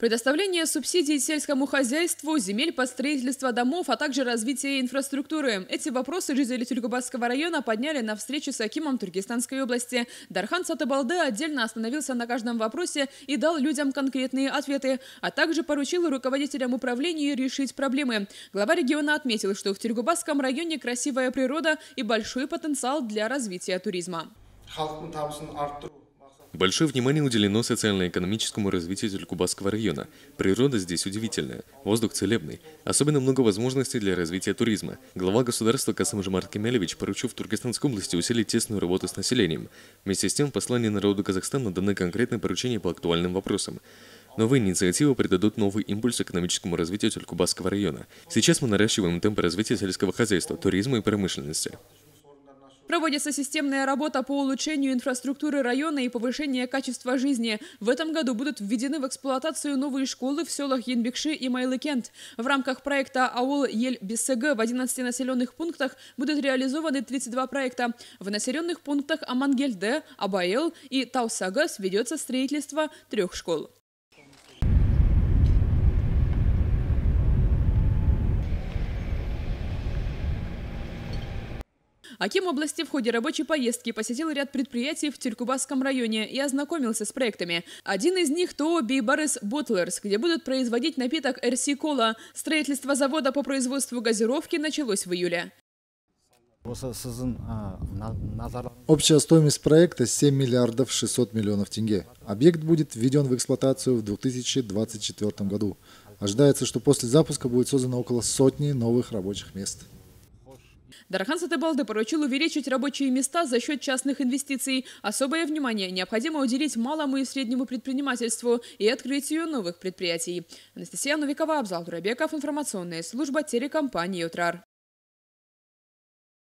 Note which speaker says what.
Speaker 1: Предоставление субсидий сельскому хозяйству, земель под строительство домов, а также развитие инфраструктуры. Эти вопросы жители Тюльгубасского района подняли на встречу с Акимом Туркестанской области. Дархан Сатабалды отдельно остановился на каждом вопросе и дал людям конкретные ответы, а также поручил руководителям управления решить проблемы. Глава региона отметил, что в Тюльгубасском районе красивая природа и большой потенциал для развития туризма.
Speaker 2: Большое внимание уделено социально-экономическому развитию Тюлькубасского района. Природа здесь удивительная, воздух целебный, особенно много возможностей для развития туризма. Глава государства Касымжимар Кемелевич поручил в Туркестанской области усилить тесную работу с населением. Вместе с тем, послание народу Казахстана даны конкретные поручения по актуальным вопросам. Новые инициативы придадут новый импульс экономическому развитию Тюлькубасского района. Сейчас мы наращиваем темпы развития сельского хозяйства, туризма и промышленности.
Speaker 1: Проводится системная работа по улучшению инфраструктуры района и повышению качества жизни. В этом году будут введены в эксплуатацию новые школы в селах Янбекши и Майлыкент. В рамках проекта «Аул Ель БСГ в 11 населенных пунктах будут реализованы 32 проекта. В населенных пунктах Амангельде, Абаэл и Таусагас ведется строительство трех школ. Аким области в ходе рабочей поездки посетил ряд предприятий в Тюркубасском районе и ознакомился с проектами. Один из них – ТОО «Бейбарес Ботлерс», где будут производить напиток RC Кола». Строительство завода по производству газировки началось в июле.
Speaker 3: А, Общая стоимость проекта 7 миллиардов 600 миллионов тенге. Объект будет введен в эксплуатацию в 2024 году. Ожидается, что после запуска будет создано около сотни новых рабочих мест.
Speaker 1: Дархан Сатебалды поручил увеличить рабочие места за счет частных инвестиций. Особое внимание необходимо уделить малому и среднему предпринимательству и открытию новых предприятий. Анастасия Новикова, Абзал Дурабеков, информационная служба телекомпании «Утрар».